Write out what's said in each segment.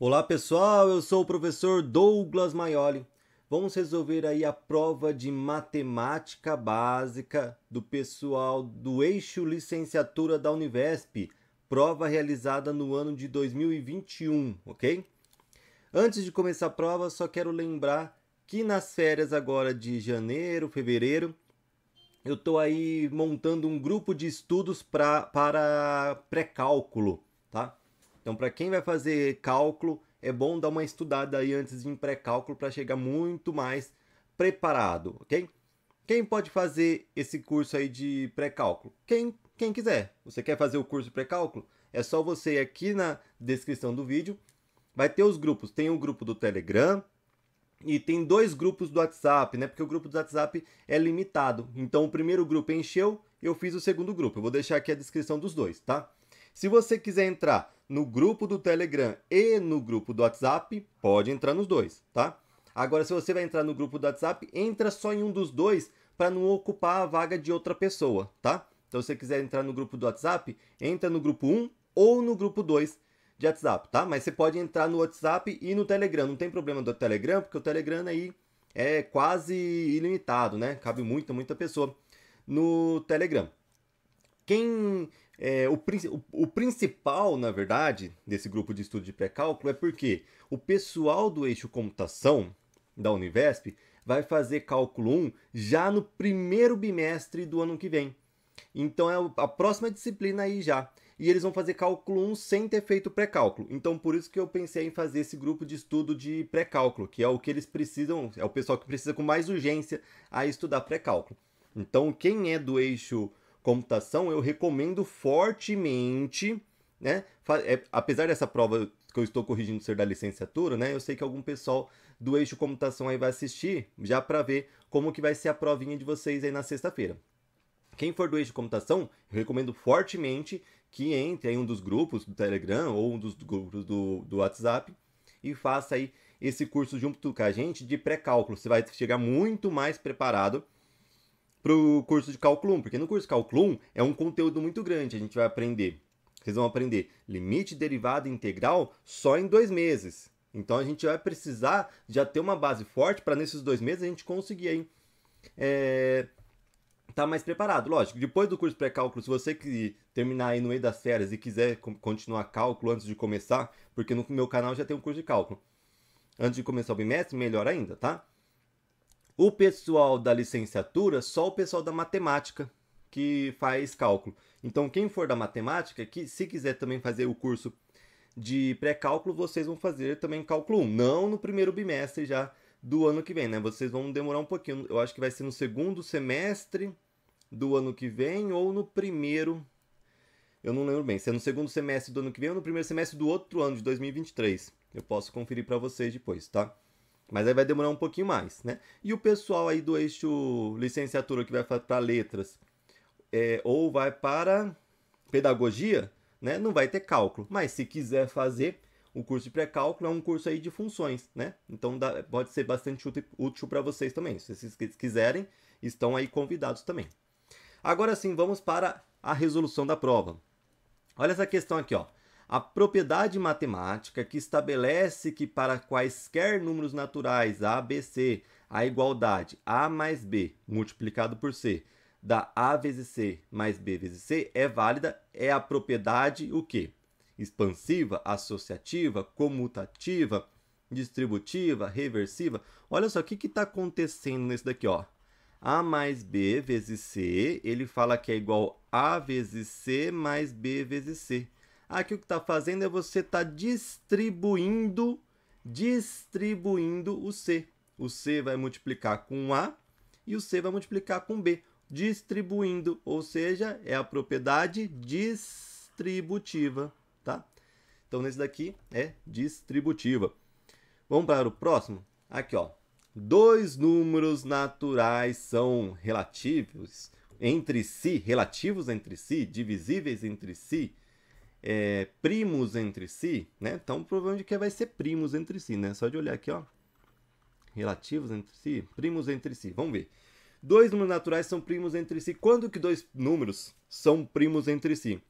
Olá pessoal, eu sou o professor Douglas Maioli. Vamos resolver aí a prova de matemática básica do pessoal do eixo licenciatura da Univesp, prova realizada no ano de 2021, ok? Antes de começar a prova, só quero lembrar que nas férias agora de janeiro, fevereiro, eu estou aí montando um grupo de estudos pra, para pré-cálculo. Então, para quem vai fazer cálculo, é bom dar uma estudada aí antes de ir em pré-cálculo para chegar muito mais preparado, ok? Quem pode fazer esse curso aí de pré-cálculo? Quem, quem quiser. Você quer fazer o curso de pré-cálculo? É só você ir aqui na descrição do vídeo. Vai ter os grupos. Tem o um grupo do Telegram, e tem dois grupos do WhatsApp, né? Porque o grupo do WhatsApp é limitado. Então o primeiro grupo encheu, eu fiz o segundo grupo. Eu vou deixar aqui a descrição dos dois, tá? Se você quiser entrar no grupo do Telegram e no grupo do WhatsApp, pode entrar nos dois, tá? Agora, se você vai entrar no grupo do WhatsApp, entra só em um dos dois para não ocupar a vaga de outra pessoa, tá? Então, se você quiser entrar no grupo do WhatsApp, entra no grupo 1 ou no grupo 2 de WhatsApp, tá? Mas você pode entrar no WhatsApp e no Telegram. Não tem problema do Telegram, porque o Telegram aí é quase ilimitado, né? Cabe muita, muita pessoa no Telegram. Quem é, o, o, principal, na verdade, desse grupo de estudo de pré-cálculo é porque o pessoal do eixo computação da Univesp vai fazer cálculo 1 já no primeiro bimestre do ano que vem. Então é a próxima disciplina aí já. E eles vão fazer cálculo 1 sem ter feito pré-cálculo. Então por isso que eu pensei em fazer esse grupo de estudo de pré-cálculo, que é o que eles precisam, é o pessoal que precisa com mais urgência a estudar pré-cálculo. Então quem é do eixo computação, eu recomendo fortemente, né? É, apesar dessa prova que eu estou corrigindo ser da licenciatura, né? Eu sei que algum pessoal do eixo computação aí vai assistir, já para ver como que vai ser a provinha de vocês aí na sexta-feira. Quem for do eixo computação, eu recomendo fortemente que entre em um dos grupos do Telegram ou um dos grupos do, do WhatsApp e faça aí esse curso junto com a gente de pré-cálculo. Você vai chegar muito mais preparado para o curso de cálculo 1, porque no curso de cálculo 1 é um conteúdo muito grande, a gente vai aprender. Vocês vão aprender limite derivada integral só em dois meses. Então a gente vai precisar já ter uma base forte para nesses dois meses a gente conseguir aí, é, tá mais preparado. Lógico, depois do curso pré-cálculo, se você que terminar aí no meio das férias e quiser continuar cálculo antes de começar, porque no meu canal já tem um curso de cálculo. Antes de começar o bimestre, melhor ainda, tá? O pessoal da licenciatura, só o pessoal da matemática que faz cálculo. Então, quem for da matemática, que se quiser também fazer o curso de pré-cálculo, vocês vão fazer também cálculo 1, não no primeiro bimestre já do ano que vem, né? Vocês vão demorar um pouquinho. Eu acho que vai ser no segundo semestre do ano que vem ou no primeiro eu não lembro bem, se é no segundo semestre do ano que vem ou no primeiro semestre do outro ano de 2023. Eu posso conferir para vocês depois, tá? Mas aí vai demorar um pouquinho mais, né? E o pessoal aí do eixo licenciatura que vai para letras é, ou vai para pedagogia, né? Não vai ter cálculo. Mas se quiser fazer o curso de pré-cálculo, é um curso aí de funções, né? Então dá, pode ser bastante útil, útil para vocês também. Se vocês quiserem, estão aí convidados também. Agora sim, vamos para a resolução da prova. Olha essa questão aqui, ó. A propriedade matemática que estabelece que para quaisquer números naturais a, b, c, a igualdade a mais b multiplicado por c da a vezes c mais b vezes c é válida é a propriedade o quê? Expansiva, associativa, comutativa, distributiva, reversiva. Olha só o que está acontecendo nesse daqui, ó. A mais B vezes C, ele fala que é igual a vezes C mais B vezes C. Aqui o que está fazendo é você está distribuindo, distribuindo o C. O C vai multiplicar com A e o C vai multiplicar com B, distribuindo, ou seja, é a propriedade distributiva, tá? Então, nesse daqui é distributiva. Vamos para o próximo? Aqui, ó. Dois números naturais são relativos entre si, relativos entre si, divisíveis entre si, é, primos entre si, né? Então, de que vai ser primos entre si, né? Só de olhar aqui, ó. Relativos entre si, primos entre si. Vamos ver. Dois números naturais são primos entre si. Quando que dois números são primos entre si?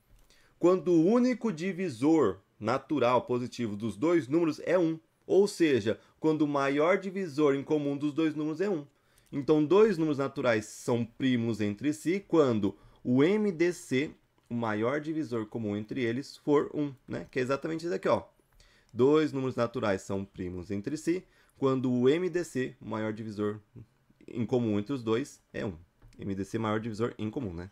Quando o único divisor natural positivo dos dois números é 1. Um. Ou seja, quando o maior divisor em comum dos dois números é 1. Um. Então, dois números naturais são primos entre si quando o MDC o maior divisor comum entre eles for 1, né? que é exatamente isso aqui. Ó. Dois números naturais são primos entre si, quando o MDC, o maior divisor em comum entre os dois, é 1. MDC maior divisor em comum, né?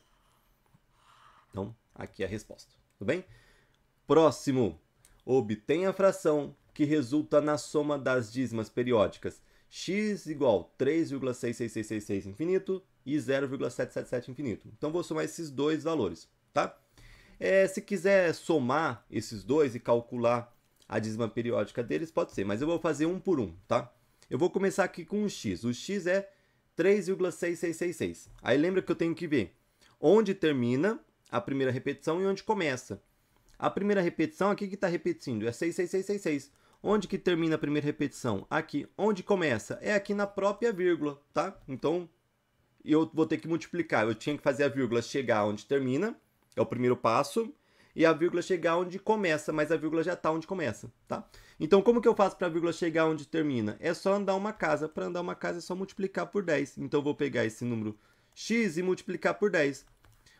Então, aqui é a resposta. Tudo bem? Próximo. Obtenha a fração que resulta na soma das dízimas periódicas x igual 3,66666 infinito e 0,777 infinito. Então, vou somar esses dois valores tá? É, se quiser somar esses dois e calcular a dízima periódica deles, pode ser, mas eu vou fazer um por um, tá? Eu vou começar aqui com o x. O x é 3,6666. Aí lembra que eu tenho que ver onde termina a primeira repetição e onde começa. A primeira repetição aqui que está repetindo é 6666. Onde que termina a primeira repetição? Aqui. Onde começa? É aqui na própria vírgula, tá? Então, eu vou ter que multiplicar. Eu tinha que fazer a vírgula chegar onde termina é o primeiro passo, e a vírgula chegar onde começa, mas a vírgula já está onde começa, tá? Então, como que eu faço para a vírgula chegar onde termina? É só andar uma casa. Para andar uma casa é só multiplicar por 10. Então, eu vou pegar esse número x e multiplicar por 10.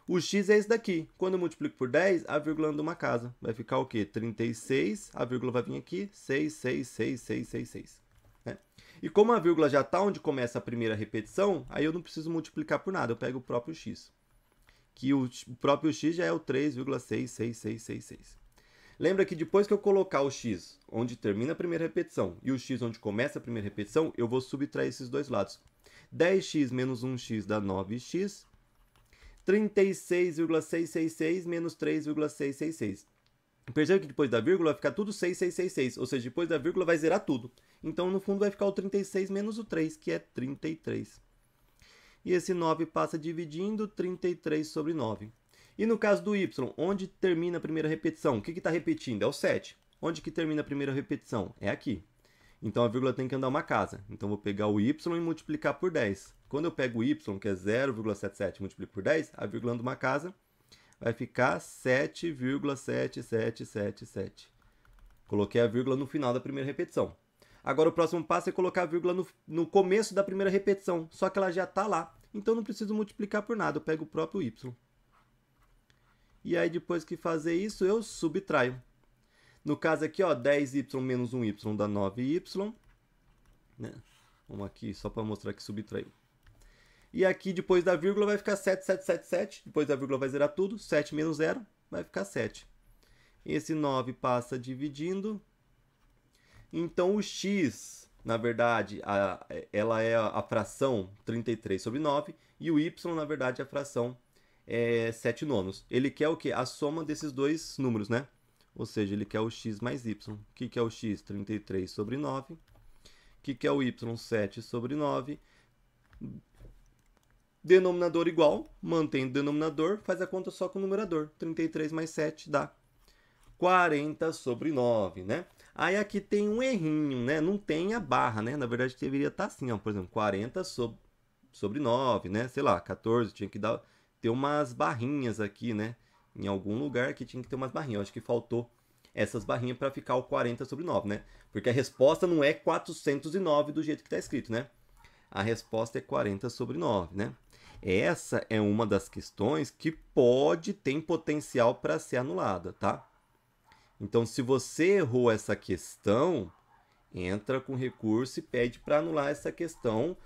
O x é esse daqui. Quando eu multiplico por 10, a vírgula anda uma casa. Vai ficar o quê? 36, a vírgula vai vir aqui, 6, 6, 6, 6, 6, 6. Né? E como a vírgula já está onde começa a primeira repetição, aí eu não preciso multiplicar por nada, eu pego o próprio x que o próprio x já é o 3,66666. Lembra que depois que eu colocar o x onde termina a primeira repetição e o x onde começa a primeira repetição, eu vou subtrair esses dois lados. 10x menos 1x dá 9x. 36,666 menos 3,666. Perceba que depois da vírgula vai ficar tudo 6666, ou seja, depois da vírgula vai zerar tudo. Então, no fundo, vai ficar o 36 menos o 3, que é 33 e esse 9 passa dividindo 33 sobre 9. E no caso do y, onde termina a primeira repetição? O que está repetindo? É o 7. Onde que termina a primeira repetição? É aqui. Então a vírgula tem que andar uma casa. Então vou pegar o y e multiplicar por 10. Quando eu pego o y, que é 0,77, multiplico por 10, a vírgula anda uma casa, vai ficar 7,7777. Coloquei a vírgula no final da primeira repetição. Agora o próximo passo é colocar a vírgula no, no começo da primeira repetição, só que ela já está lá. Então não preciso multiplicar por nada, eu pego o próprio y. E aí depois que fazer isso, eu subtraio. No caso aqui, ó, 10y menos 1y dá 9y. Né? Vamos aqui só para mostrar que subtraiu. E aqui depois da vírgula vai ficar 7, 7, 7, 7. Depois da vírgula vai zerar tudo. 7 menos 0 vai ficar 7. Esse 9 passa dividindo. Então o x na verdade, a, é, ela é a fração 33 sobre 9 e o y, na verdade, é a fração é, 7 nonos. Ele quer o quê? A soma desses dois números, né? Ou seja, ele quer o x mais y. O que, que é o x? 33 sobre 9. O que, que é o y? 7 sobre 9. Denominador igual, mantém o denominador, faz a conta só com o numerador. 33 mais 7 dá 40 sobre 9, né? Aí aqui tem um errinho, né? Não tem a barra, né? Na verdade deveria estar tá assim, ó, por exemplo, 40 sobre, sobre 9, né? Sei lá, 14, tinha que dar ter umas barrinhas aqui, né? Em algum lugar que tinha que ter umas barrinhas. acho que faltou essas barrinhas para ficar o 40 sobre 9, né? Porque a resposta não é 409 do jeito que está escrito, né? A resposta é 40 sobre 9, né? Essa é uma das questões que pode ter potencial para ser anulada, tá? Então, se você errou essa questão, entra com recurso e pede para anular essa questão,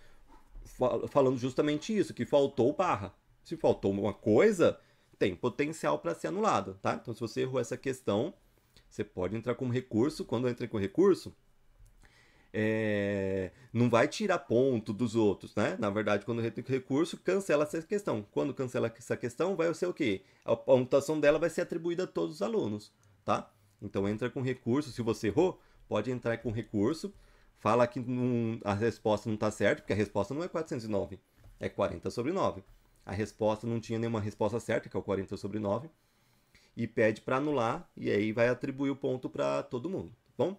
falando justamente isso, que faltou barra. Se faltou uma coisa, tem potencial para ser anulado, tá? Então, se você errou essa questão, você pode entrar com recurso. Quando entra com recurso, é... não vai tirar ponto dos outros, né? Na verdade, quando entra com recurso, cancela essa questão. Quando cancela essa questão, vai ser o quê? A pontuação dela vai ser atribuída a todos os alunos, tá? Então entra com recurso. Se você errou, pode entrar com recurso. Fala que não, a resposta não está certa, porque a resposta não é 409, é 40 sobre 9. A resposta não tinha nenhuma resposta certa, que é o 40 sobre 9. E pede para anular, e aí vai atribuir o ponto para todo mundo, tá bom?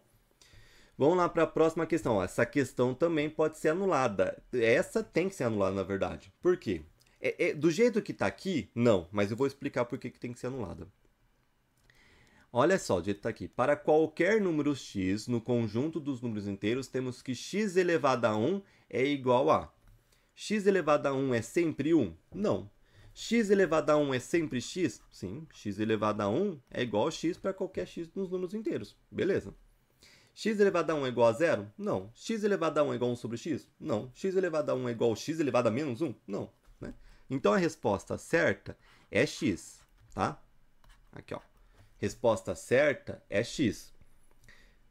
Vamos lá para a próxima questão. Essa questão também pode ser anulada. Essa tem que ser anulada, na verdade. Por quê? É, é, do jeito que está aqui, não, mas eu vou explicar por que, que tem que ser anulada. Olha só, o jeito está aqui. Para qualquer número x no conjunto dos números inteiros, temos que x elevado a 1 é igual a x elevado a 1 é sempre 1? Não. x elevado a 1 é sempre x? Sim, x elevado a 1 é igual a x para qualquer x nos números inteiros. Beleza. x elevado a 1 é igual a zero? Não. x elevado a 1 é igual a 1 sobre x? Não. x elevado a 1 é igual a x elevado a menos 1? Não. Né? Então, a resposta certa é x, tá? Aqui, ó. Resposta certa é X.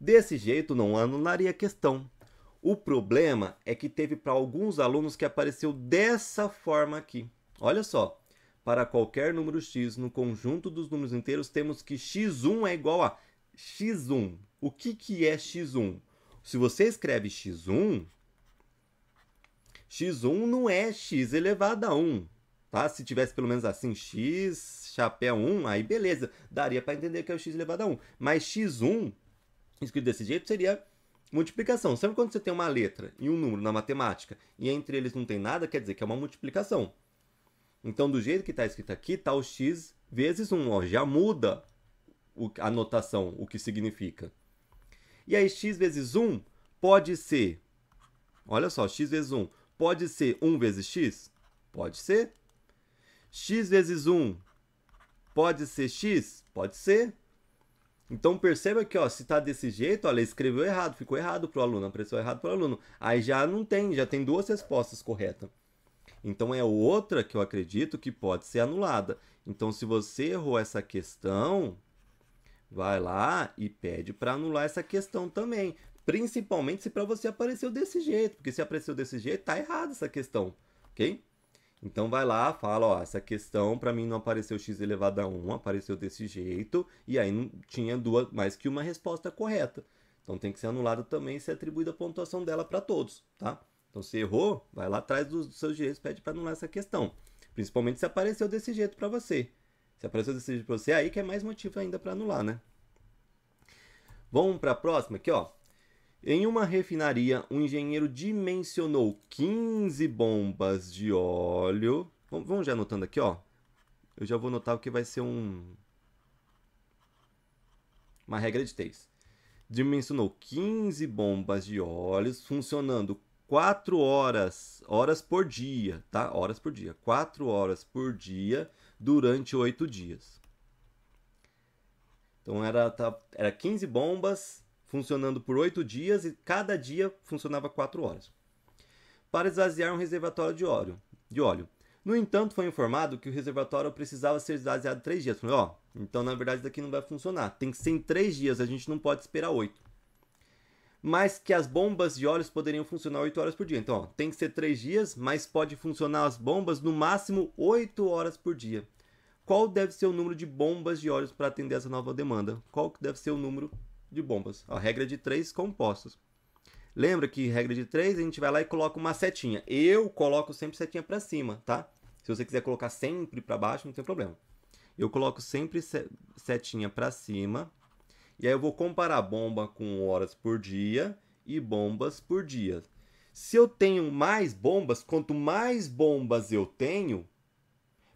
Desse jeito não anularia a questão. O problema é que teve para alguns alunos que apareceu dessa forma aqui. Olha só, para qualquer número x no conjunto dos números inteiros, temos que x1 é igual a x1. O que, que é x1? Se você escreve x1, x1 não é x elevado a 1 tá? Se tivesse pelo menos assim x chapéu 1, aí beleza, daria para entender que é o x elevado a 1. Mas x1 escrito desse jeito seria multiplicação. Sempre quando você tem uma letra e um número na matemática e entre eles não tem nada, quer dizer que é uma multiplicação. Então, do jeito que está escrito aqui, está o x vezes 1. Ó, já muda a notação, o que significa. E aí, x vezes 1 pode ser... Olha só, x vezes 1 pode ser 1 vezes x? Pode ser x vezes 1 pode ser x? Pode ser. Então perceba que ó, se está desse jeito, ela escreveu errado, ficou errado para o aluno, apareceu errado para o aluno. Aí já não tem, já tem duas respostas corretas. Então é outra que eu acredito que pode ser anulada. Então se você errou essa questão, vai lá e pede para anular essa questão também. Principalmente se para você apareceu desse jeito, porque se apareceu desse jeito, está errada essa questão, ok? Então vai lá, fala, ó, essa questão para mim não apareceu x elevado a 1, apareceu desse jeito, e aí não tinha duas mais que uma resposta correta. Então tem que ser anulado também e ser atribuída a pontuação dela para todos, tá? Então se errou, vai lá atrás dos seus direitos, pede para anular essa questão. Principalmente se apareceu desse jeito para você. Se apareceu desse jeito para você, é aí que é mais motivo ainda para anular, né? Vamos para a próxima aqui, ó. Em uma refinaria, um engenheiro dimensionou 15 bombas de óleo. Vamos já anotando aqui, ó. Eu já vou anotar que vai ser um uma regra de três. Dimensionou 15 bombas de óleos funcionando 4 horas, horas por dia, tá? Horas por dia. 4 horas por dia durante 8 dias. Então era, tá, era 15 bombas funcionando por oito dias e cada dia funcionava quatro horas, para esvaziar um reservatório de óleo. De óleo. No entanto, foi informado que o reservatório precisava ser esvaziado três dias. Falei, ó, então na verdade daqui não vai funcionar. Tem que ser em três dias, a gente não pode esperar oito. Mas que as bombas de óleos poderiam funcionar oito horas por dia. Então, ó, tem que ser três dias, mas pode funcionar as bombas no máximo oito horas por dia. Qual deve ser o número de bombas de óleos para atender essa nova demanda? Qual que deve ser o número de bombas. A regra de três compostos. Lembra que regra de três a gente vai lá e coloca uma setinha. Eu coloco sempre setinha para cima, tá? Se você quiser colocar sempre para baixo, não tem problema. Eu coloco sempre setinha para cima. E aí eu vou comparar bomba com horas por dia e bombas por dia. Se eu tenho mais bombas, quanto mais bombas eu tenho,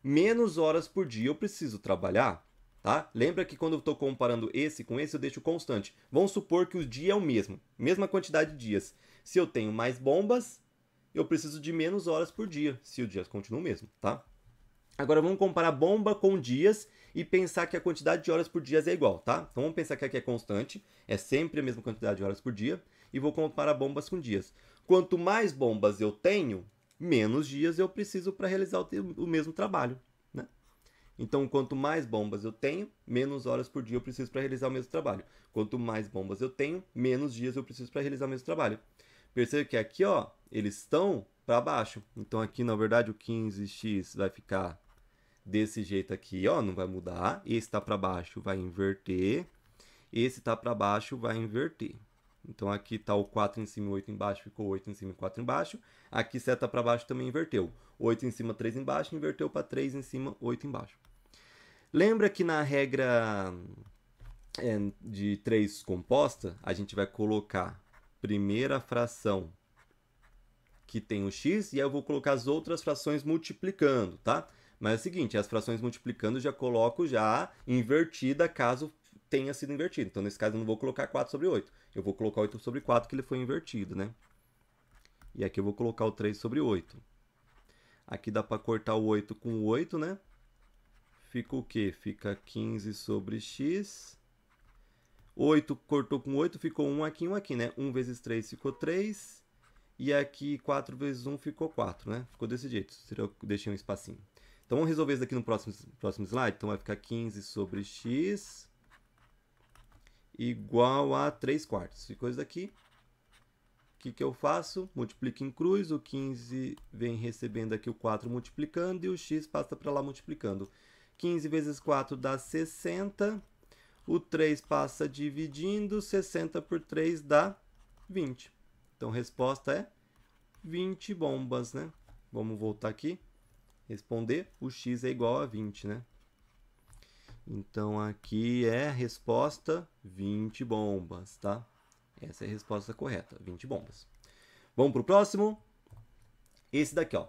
menos horas por dia eu preciso trabalhar. Tá? Lembra que quando eu estou comparando esse com esse, eu deixo constante. Vamos supor que o dia é o mesmo, mesma quantidade de dias. Se eu tenho mais bombas, eu preciso de menos horas por dia, se o dia continua o mesmo, tá? Agora vamos comparar bomba com dias e pensar que a quantidade de horas por dia é igual, tá? Então vamos pensar que aqui é constante, é sempre a mesma quantidade de horas por dia, e vou comparar bombas com dias. Quanto mais bombas eu tenho, menos dias eu preciso para realizar o mesmo trabalho, então, quanto mais bombas eu tenho, menos horas por dia eu preciso para realizar o mesmo trabalho. Quanto mais bombas eu tenho, menos dias eu preciso para realizar o mesmo trabalho. Perceba que aqui, ó, eles estão para baixo. Então, aqui, na verdade, o 15x vai ficar desse jeito aqui, ó, não vai mudar. Esse está para baixo, vai inverter. Esse está para baixo, vai inverter. Então aqui está o 4 em cima e 8 embaixo, ficou 8 em cima e 4 embaixo. Aqui seta para baixo também inverteu. 8 em cima, 3 embaixo, inverteu para 3 em cima, 8 embaixo. Lembra que na regra é, de 3 composta, a gente vai colocar primeira fração que tem o x e aí eu vou colocar as outras frações multiplicando, tá? Mas é o seguinte, as frações multiplicando já coloco já invertida caso tenha sido invertido. Então, nesse caso, eu não vou colocar 4 sobre 8. Eu vou colocar 8 sobre 4, que ele foi invertido, né? E aqui eu vou colocar o 3 sobre 8. Aqui dá para cortar o 8 com o 8, né? Fica o quê? Fica 15 sobre x. 8 cortou com 8, ficou 1 aqui e 1 aqui, né? 1 vezes 3 ficou 3. E aqui 4 vezes 1 ficou 4, né? Ficou desse jeito. Eu deixei um espacinho. Então vamos resolver isso aqui no próximo, próximo slide. Então vai ficar 15 sobre x igual a 3 quartos. Ficou isso daqui. O que, que eu faço? Multiplico em cruz, o 15 vem recebendo aqui o 4 multiplicando e o x passa para lá multiplicando. 15 vezes 4 dá 60, o 3 passa dividindo, 60 por 3 dá 20. Então, resposta é 20 bombas, né? Vamos voltar aqui, responder, o x é igual a 20, né? Então aqui é a resposta 20 bombas, tá? Essa é a resposta correta, 20 bombas. Vamos para o próximo? Esse daqui, ó.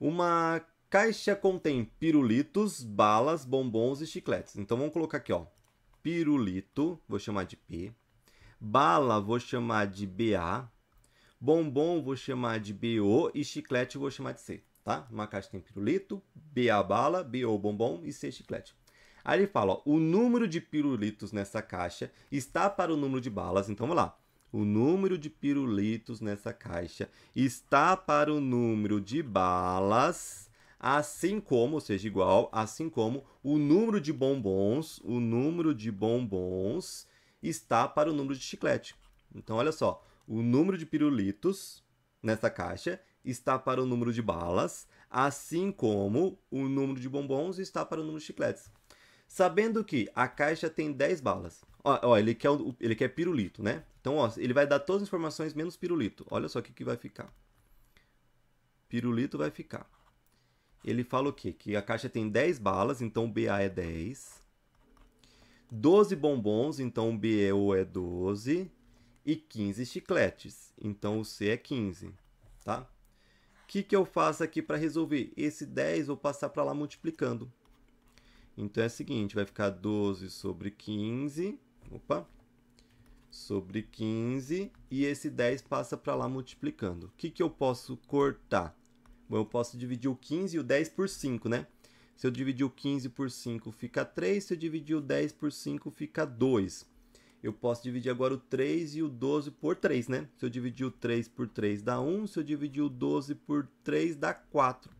Uma caixa contém pirulitos, balas, bombons e chicletes. Então vamos colocar aqui, ó. Pirulito, vou chamar de P. Bala, vou chamar de BA. Bombom, vou chamar de BO. E chiclete, vou chamar de C, tá? Uma caixa tem pirulito, BA bala, BO bombom e C chiclete. Aí ele fala, ó, o número de pirulitos nessa caixa está para o número de balas. Então vamos lá. O número de pirulitos nessa caixa está para o número de balas, assim como, ou seja, igual, assim como o número de bombons, o número de bombons está para o número de chiclete. Então olha só, o número de pirulitos nessa caixa está para o número de balas, assim como o número de bombons está para o número de chicletes. Sabendo que a caixa tem 10 balas. Ó, ó ele, quer, o, ele quer pirulito, né? Então, ó, ele vai dar todas as informações menos pirulito. Olha só o que, que vai ficar. Pirulito vai ficar. Ele fala o quê? Que a caixa tem 10 balas, então o BA é 10. 12 bombons, então o BEO é 12. E 15 chicletes, então o C é 15, tá? O que, que eu faço aqui para resolver? Esse 10 vou passar para lá multiplicando. Então é o seguinte, vai ficar 12 sobre 15, opa, sobre 15, e esse 10 passa para lá multiplicando. O que, que eu posso cortar? Bom, eu posso dividir o 15 e o 10 por 5, né? Se eu dividir o 15 por 5, fica 3. Se eu dividir o 10 por 5, fica 2. Eu posso dividir agora o 3 e o 12 por 3, né? Se eu dividir o 3 por 3, dá 1. Se eu dividir o 12 por 3, dá 4.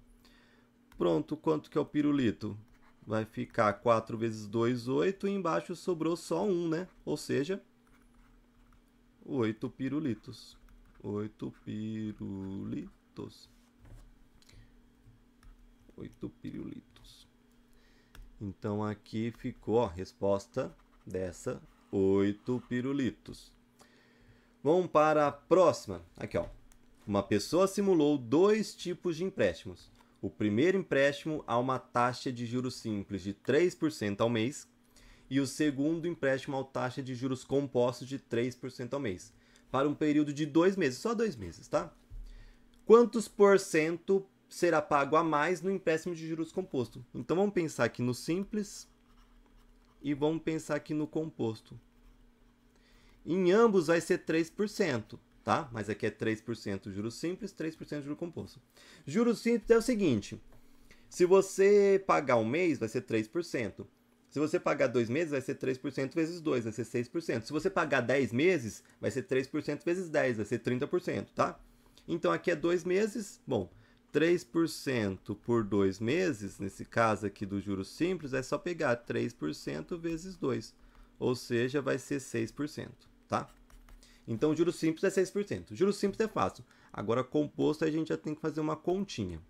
Pronto, quanto que é o pirulito? Vai ficar 4 vezes 2, 8. E embaixo sobrou só 1, né? Ou seja, 8 pirulitos. 8 pirulitos. 8 pirulitos. Então aqui ficou a resposta dessa 8 pirulitos. Vamos para a próxima. Aqui, ó. Uma pessoa simulou dois tipos de empréstimos o primeiro empréstimo a uma taxa de juros simples de 3% ao mês e o segundo empréstimo a taxa de juros compostos de 3% ao mês, para um período de dois meses, só dois meses, tá? Quantos por cento será pago a mais no empréstimo de juros composto? Então vamos pensar aqui no simples e vamos pensar aqui no composto. Em ambos vai ser 3% tá? Mas aqui é 3% juros simples, 3% juro composto. Juros simples é o seguinte: se você pagar um mês, vai ser 3%. Se você pagar dois meses, vai ser 3% vezes 2, vai ser 6%. Se você pagar 10 meses, vai ser 3% vezes 10, vai ser 30%, tá? Então aqui é dois meses, bom, 3% por dois meses, nesse caso aqui do juros simples, é só pegar 3% vezes 2, ou seja, vai ser 6%, tá? Então o juro simples é 6%. O juro simples é fácil. Agora composto a gente já tem que fazer uma continha.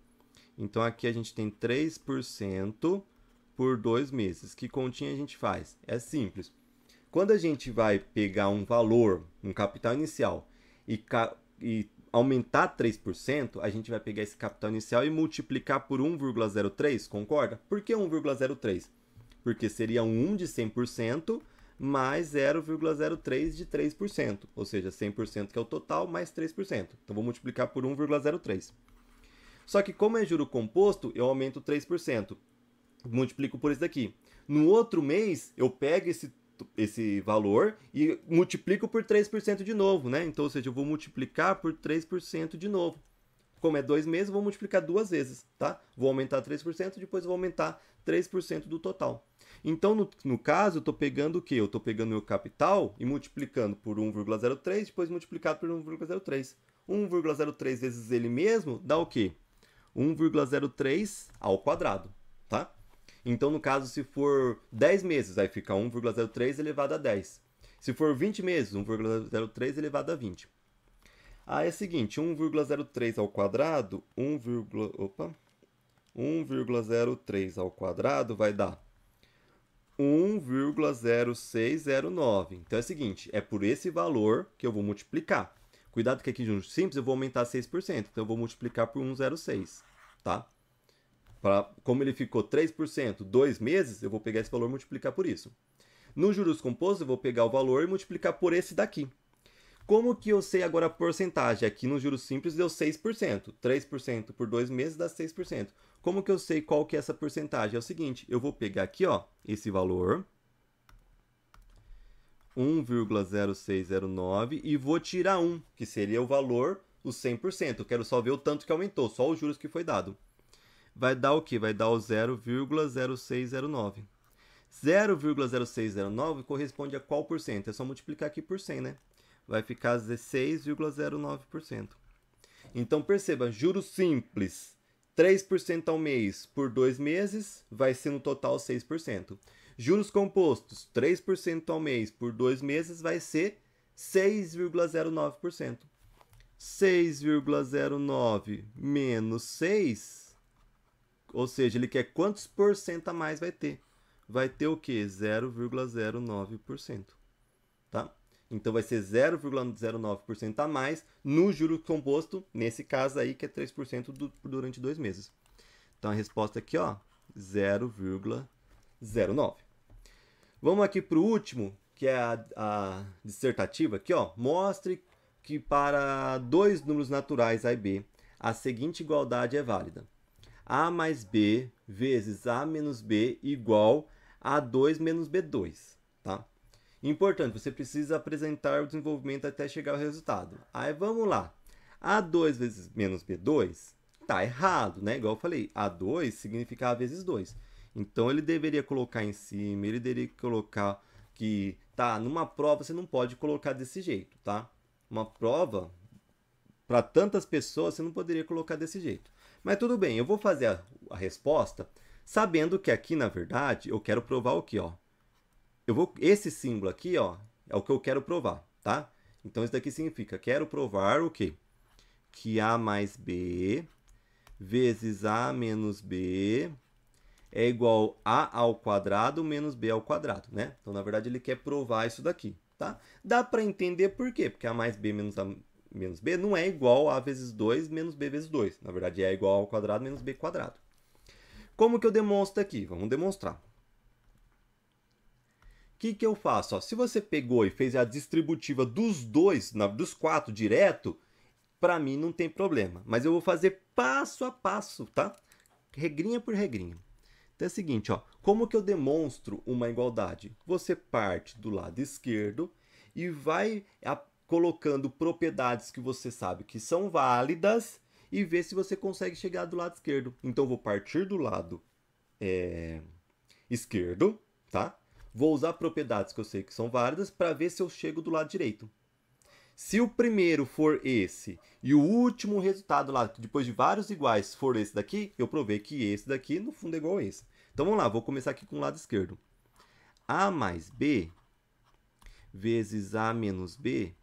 Então aqui a gente tem 3% por dois meses. Que continha a gente faz? É simples. Quando a gente vai pegar um valor, um capital inicial, e, ca e aumentar 3%, a gente vai pegar esse capital inicial e multiplicar por 1,03, concorda? Por que 1,03? Porque seria um 1 de 100%, mais 0,03 de 3%, ou seja, 100% que é o total mais 3%. Então vou multiplicar por 1,03. Só que como é juro composto, eu aumento 3%. Multiplico por isso daqui. No outro mês, eu pego esse, esse valor e multiplico por 3% de novo, né? Então, ou seja, eu vou multiplicar por 3% de novo. Como é dois meses, vou multiplicar duas vezes, tá? Vou aumentar 3%, depois vou aumentar 3% do total. Então, no, no caso, eu estou pegando o quê? Eu estou pegando meu capital e multiplicando por 1,03, depois multiplicado por 1,03. 1,03 vezes ele mesmo dá o quê? 1,03 ao quadrado, tá? Então, no caso, se for 10 meses, aí fica 1,03 elevado a 10. Se for 20 meses, 1,03 elevado a 20. Aí ah, é o seguinte, 1,03 ao quadrado, 1, opa, 1,03 ao quadrado vai dar 1,0609. Então é o seguinte, é por esse valor que eu vou multiplicar. Cuidado que aqui de um simples eu vou aumentar 6%, então eu vou multiplicar por 1,06, tá? Pra, como ele ficou 3% dois meses, eu vou pegar esse valor e multiplicar por isso. No juros compostos, eu vou pegar o valor e multiplicar por esse daqui, como que eu sei agora a porcentagem? Aqui no juros simples deu 6%. 3% por dois meses dá 6%. Como que eu sei qual que é essa porcentagem? É o seguinte, eu vou pegar aqui ó, esse valor, 1,0609, e vou tirar 1, que seria o valor, o 100%. Eu quero só ver o tanto que aumentou, só os juros que foi dado. Vai dar o quê? Vai dar o 0,0609. 0,0609 corresponde a qual por cento? É só multiplicar aqui por 100, né? vai ficar 16,09%. Então perceba, juros simples, 3% ao mês por dois meses, vai ser no total 6%. Juros compostos, 3% ao mês por dois meses, vai ser 6,09%. 6,09 menos 6, ou seja, ele quer quantos por cento a mais vai ter? Vai ter o quê? 0,09%, tá? Então vai ser 0,09% a mais no juro composto, nesse caso aí que é 3% do, durante dois meses. Então a resposta aqui, ó, 0,09. Vamos aqui para o último, que é a, a dissertativa aqui, ó. Mostre que para dois números naturais A e B, a seguinte igualdade é válida. A mais B vezes A menos B igual a 2 menos B2, tá? Importante, você precisa apresentar o desenvolvimento até chegar ao resultado. Aí vamos lá. A2 vezes menos B2 tá errado, né? Igual eu falei, A2 significa A vezes 2. Então ele deveria colocar em cima, ele deveria colocar que tá numa prova você não pode colocar desse jeito, tá? Uma prova para tantas pessoas você não poderia colocar desse jeito. Mas tudo bem, eu vou fazer a, a resposta sabendo que aqui na verdade eu quero provar o que, ó, eu vou esse símbolo aqui, ó, é o que eu quero provar, tá? Então isso daqui significa quero provar o quê? Que a mais b vezes a menos b é igual a ao quadrado menos b ao quadrado, né? Então na verdade ele quer provar isso daqui, tá? Dá para entender por quê? Porque a mais b menos a menos b não é igual a vezes 2 menos b vezes 2. Na verdade é igual a ao quadrado menos b quadrado. Como que eu demonstro aqui? Vamos demonstrar que, que eu faço? Ó, se você pegou e fez a distributiva dos dois, na, dos quatro direto, para mim não tem problema. Mas eu vou fazer passo a passo, tá? Regrinha por regrinha. Então é o seguinte, ó, como que eu demonstro uma igualdade? Você parte do lado esquerdo e vai a, colocando propriedades que você sabe que são válidas e vê se você consegue chegar do lado esquerdo. Então, eu vou partir do lado é, esquerdo, tá? Vou usar propriedades que eu sei que são válidas para ver se eu chego do lado direito. Se o primeiro for esse e o último resultado lá, depois de vários iguais, for esse daqui, eu provei que esse daqui no fundo é igual a esse. Então vamos lá, vou começar aqui com o lado esquerdo. A mais B vezes A menos B,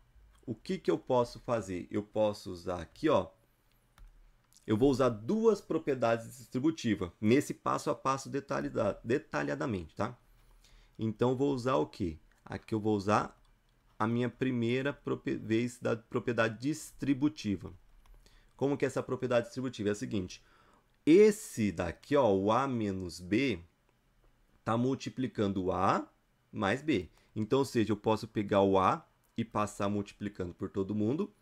o que, que eu posso fazer? Eu posso usar aqui, ó. Eu vou usar duas propriedades distributivas nesse passo a passo detalhadamente, tá? Então vou usar o quê? Aqui eu vou usar a minha primeira vez da propriedade distributiva. Como que é essa propriedade distributiva? É a seguinte, esse daqui, ó, o A menos B, está multiplicando o A mais B. Então, ou seja, eu posso pegar o A e passar multiplicando por todo mundo,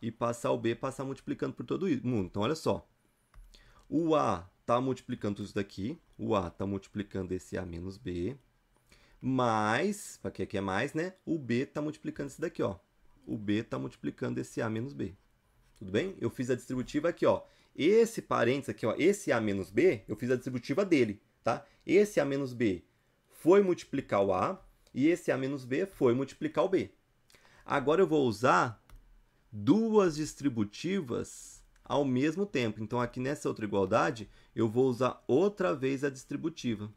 e passar o B e passar multiplicando por todo mundo. Então, olha só. O A está multiplicando isso daqui, o A está multiplicando esse A menos B, mais, aqui, aqui é mais, né? O B está multiplicando isso daqui, ó. O B está multiplicando esse A menos B. Tudo bem? Eu fiz a distributiva aqui, ó. Esse parênteses aqui, ó, esse A menos B, eu fiz a distributiva dele, tá? Esse A menos B foi multiplicar o A e esse A menos B foi multiplicar o B. Agora eu vou usar duas distributivas ao mesmo tempo. Então, aqui nessa outra igualdade, eu vou usar outra vez a distributiva.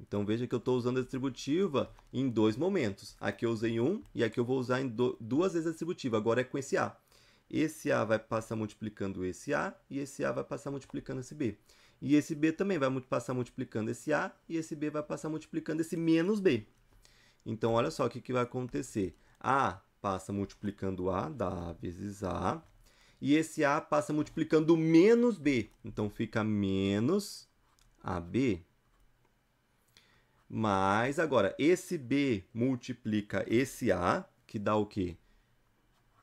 Então veja que eu estou usando a distributiva em dois momentos. Aqui eu usei um e aqui eu vou usar em do, duas vezes a distributiva. Agora é com esse A. Esse A vai passar multiplicando esse A e esse A vai passar multiplicando esse B. E esse B também vai passar multiplicando esse A e esse B vai passar multiplicando esse menos B. Então olha só o que, que vai acontecer. A passa multiplicando A, dá A vezes A. E esse A passa multiplicando menos B. Então fica menos AB. Mas agora, esse B multiplica esse A, que dá o quê?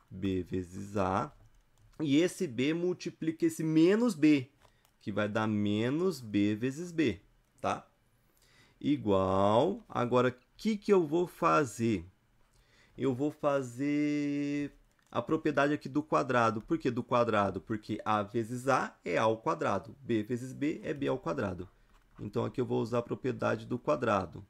B vezes A. E esse B multiplica esse menos B, que vai dar menos B vezes B, tá? Igual. Agora, o que, que eu vou fazer? Eu vou fazer a propriedade aqui do quadrado. Por que do quadrado? Porque A vezes A é A ao quadrado. B vezes B é B ao quadrado. Então aqui eu vou usar a propriedade do quadrado.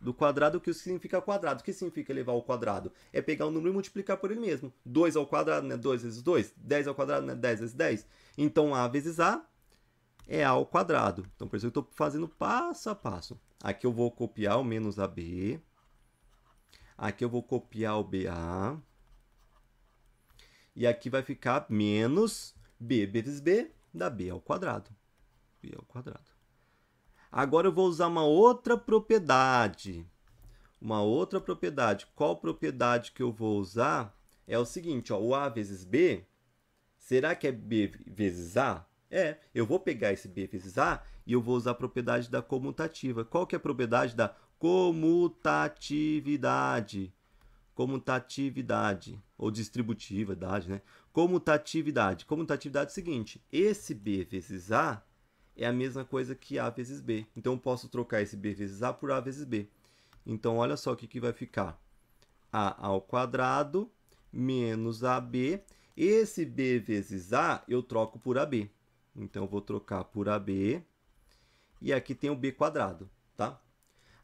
Do quadrado, o que significa quadrado? O que significa elevar ao quadrado? É pegar um número e multiplicar por ele mesmo. 2 ao quadrado, né? 2 vezes 2. 10 ao quadrado, né? 10 vezes 10. Então, A vezes A é A ao quadrado. Então, por isso eu estou fazendo passo a passo. Aqui eu vou copiar o menos AB. Aqui eu vou copiar o BA. E aqui vai ficar menos B, B vezes B, dá B ao quadrado. B ao quadrado. Agora eu vou usar uma outra propriedade. Uma outra propriedade. Qual propriedade que eu vou usar? É o seguinte, ó, o A vezes B, será que é B vezes A? É, eu vou pegar esse B vezes A e eu vou usar a propriedade da comutativa. Qual que é a propriedade da comutatividade? Comutatividade, ou distributividade, né? Comutatividade. Comutatividade é o seguinte, esse B vezes A é a mesma coisa que A vezes B. Então, eu posso trocar esse B vezes A por A vezes B. Então, olha só o que, que vai ficar. A ao quadrado menos AB. Esse B vezes A eu troco por AB. Então, eu vou trocar por AB. E aqui tem o B quadrado, tá?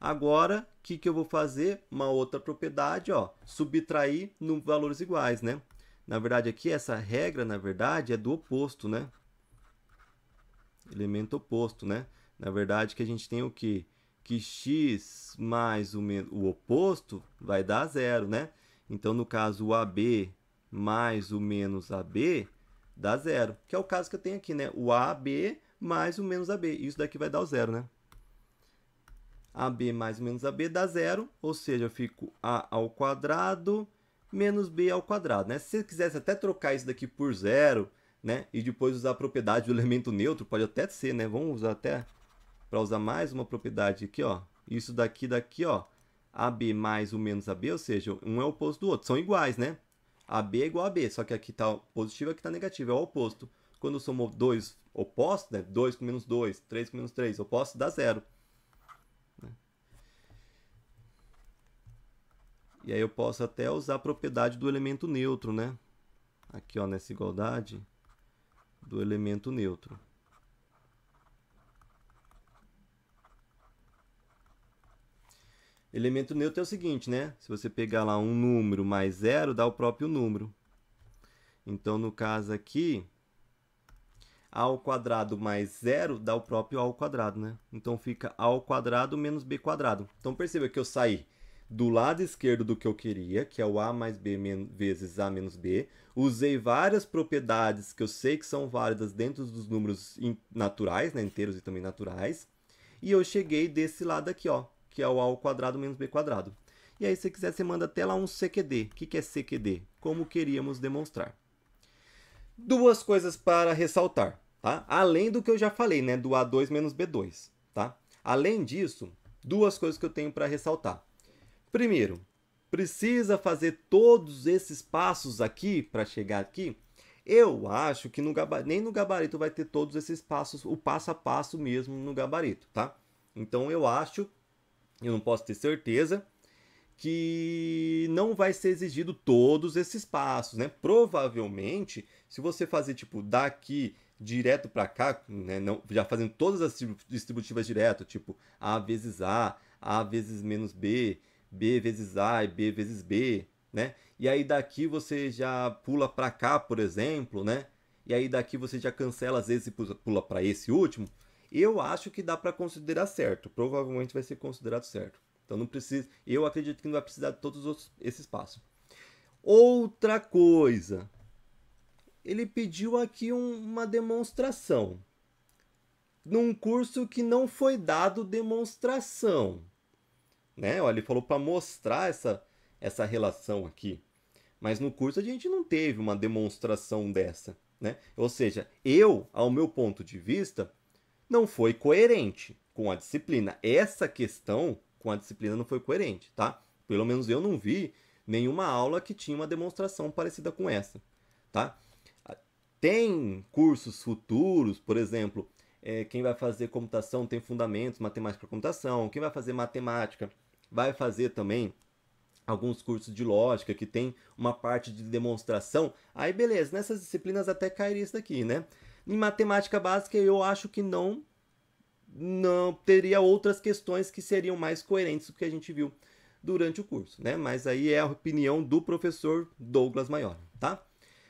Agora, o que, que eu vou fazer? Uma outra propriedade, ó, subtrair no valores iguais, né? Na verdade, aqui, essa regra, na verdade, é do oposto, né? elemento oposto, né? Na verdade, que a gente tem o quê? Que x mais o, o oposto vai dar zero, né? Então, no caso, o AB mais o menos AB dá zero, que é o caso que eu tenho aqui, né? O AB mais o menos AB. Isso daqui vai dar o zero, né? AB mais menos AB dá zero, ou seja, eu fico A ao quadrado menos B ao quadrado, né? Se você quisesse até trocar isso daqui por zero, né? E depois usar a propriedade do elemento neutro, pode até ser, né? Vamos usar até para usar mais uma propriedade aqui, ó. Isso daqui daqui, ó. AB mais o menos AB, ou seja, um é o oposto do outro, são iguais, né? AB é igual a B, só que aqui está positivo e aqui está negativo, é o oposto. Quando somo dois opostos, né? 2 com menos 2, 3 com menos 3, oposto dá zero. Né? E aí eu posso até usar a propriedade do elemento neutro, né? Aqui, ó, nessa igualdade do elemento neutro. Elemento neutro é o seguinte, né? Se você pegar lá um número mais zero, dá o próprio número. Então, no caso aqui, a ao quadrado mais zero dá o próprio a ao quadrado, né? Então, fica a ao quadrado menos b quadrado. Então, perceba que eu saí do lado esquerdo do que eu queria, que é o a mais b vezes a menos b. Usei várias propriedades que eu sei que são válidas dentro dos números naturais, né, inteiros e também naturais. E eu cheguei desse lado aqui, ó, que é o a ao quadrado menos b quadrado. E aí, se quiser, você manda até lá um CQD. O que é CQD? Como queríamos demonstrar. Duas coisas para ressaltar, tá? Além do que eu já falei, né? Do A2 menos B2, tá? Além disso, duas coisas que eu tenho para ressaltar. Primeiro, precisa fazer todos esses passos aqui para chegar aqui? Eu acho que no gabarito, nem no gabarito vai ter todos esses passos, o passo a passo mesmo no gabarito, tá? Então eu acho, eu não posso ter certeza, que não vai ser exigido todos esses passos, né? Provavelmente, se você fazer tipo daqui direto para cá, né, não, já fazendo todas as distributivas direto, tipo A vezes A, A vezes menos B, B vezes A e B vezes B, né? E aí daqui você já pula para cá, por exemplo, né? E aí daqui você já cancela às vezes e pula para esse último. Eu acho que dá para considerar certo. Provavelmente vai ser considerado certo. Então não precisa. Eu acredito que não vai precisar de todos esses passos. Outra coisa, ele pediu aqui um, uma demonstração num curso que não foi dado demonstração. Né? Ele falou para mostrar essa, essa relação aqui. Mas no curso a gente não teve uma demonstração dessa. Né? Ou seja, eu, ao meu ponto de vista, não foi coerente com a disciplina. Essa questão com a disciplina não foi coerente, tá? Pelo menos eu não vi nenhuma aula que tinha uma demonstração parecida com essa, tá? Tem cursos futuros, por exemplo, é, quem vai fazer computação tem fundamentos, matemática para computação, quem vai fazer matemática vai fazer também alguns cursos de lógica que tem uma parte de demonstração, aí beleza, nessas disciplinas até cairia isso daqui, né? Em matemática básica eu acho que não não teria outras questões que seriam mais coerentes do que a gente viu durante o curso, né? Mas aí é a opinião do professor Douglas Maior, tá?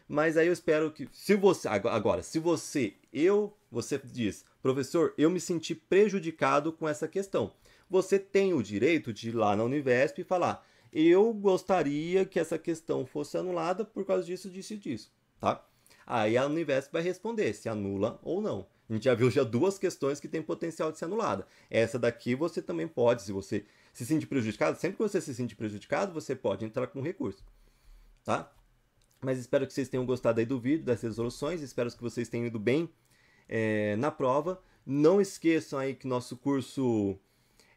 Mas aí eu espero que se você agora, se você eu, você diz, professor, eu me senti prejudicado com essa questão você tem o direito de ir lá na Univesp e falar: eu gostaria que essa questão fosse anulada por causa disso, disso e disso, tá? Aí a Univesp vai responder se anula ou não. A gente já viu já duas questões que têm potencial de ser anulada. Essa daqui você também pode, se você se sente prejudicado, sempre que você se sente prejudicado, você pode entrar com recurso, tá? Mas espero que vocês tenham gostado aí do vídeo, das resoluções, espero que vocês tenham ido bem é, na prova. Não esqueçam aí que nosso curso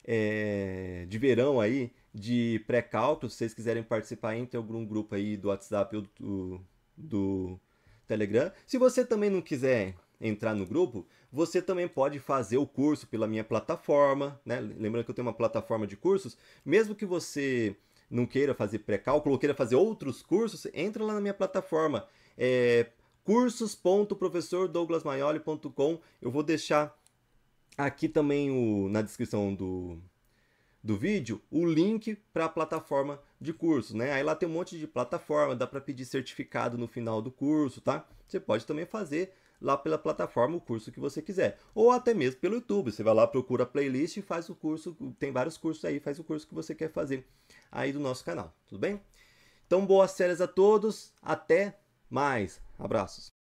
é, de verão aí, de pré-cálculo. Se vocês quiserem participar, entre algum grupo aí do WhatsApp ou do, do Telegram. Se você também não quiser entrar no grupo, você também pode fazer o curso pela minha plataforma, né? Lembrando que eu tenho uma plataforma de cursos, mesmo que você não queira fazer pré-cálculo, ou queira fazer outros cursos, entra lá na minha plataforma, é cursos.professordouglasmaioli.com. Eu vou deixar aqui também o, na descrição do, do vídeo o link para a plataforma de curso, né? Aí lá tem um monte de plataforma, dá para pedir certificado no final do curso, tá? Você pode também fazer lá pela plataforma o curso que você quiser, ou até mesmo pelo YouTube. Você vai lá, procura a playlist e faz o curso, tem vários cursos aí, faz o curso que você quer fazer aí do nosso canal, tudo bem? Então, boas séries a todos, até mais. Abraços.